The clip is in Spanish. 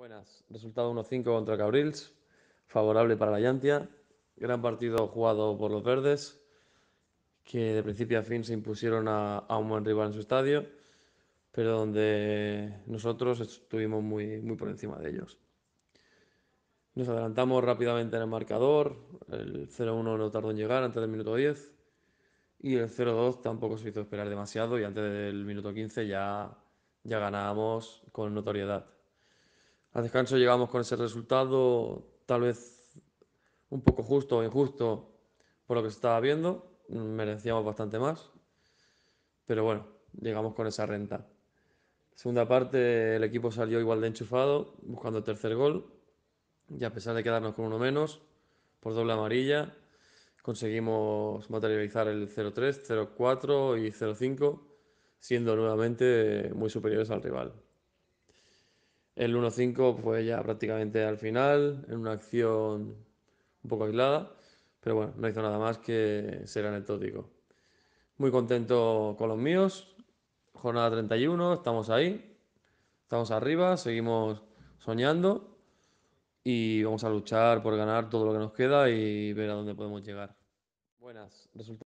Buenas, resultado 1-5 contra Cabrils, favorable para la Llantia. Gran partido jugado por los verdes, que de principio a fin se impusieron a, un buen rival en su estadio, pero donde nosotros estuvimos muy, muy por encima de ellos. Nos adelantamos rápidamente en el marcador, el 0-1 no tardó en llegar antes del minuto 10 y el 0-2 tampoco se hizo esperar demasiado y antes del minuto 15 ya, ya ganábamos con notoriedad. Al descanso llegamos con ese resultado, tal vez un poco justo o injusto por lo que se estaba viendo. Merecíamos bastante más. Pero bueno, llegamos con esa renta. Segunda parte, el equipo salió igual de enchufado, buscando el tercer gol. Y a pesar de quedarnos con uno menos, por doble amarilla, conseguimos materializar el 0-3, 0-4 y 0-5, siendo nuevamente muy superiores al rival. El 1-5 fue ya prácticamente al final, en una acción un poco aislada, pero bueno, no hizo nada más que ser anecdótico. Muy contento con los míos. Jornada 31, estamos ahí, estamos arriba, seguimos soñando y vamos a luchar por ganar todo lo que nos queda y ver a dónde podemos llegar. Buenas, resultados.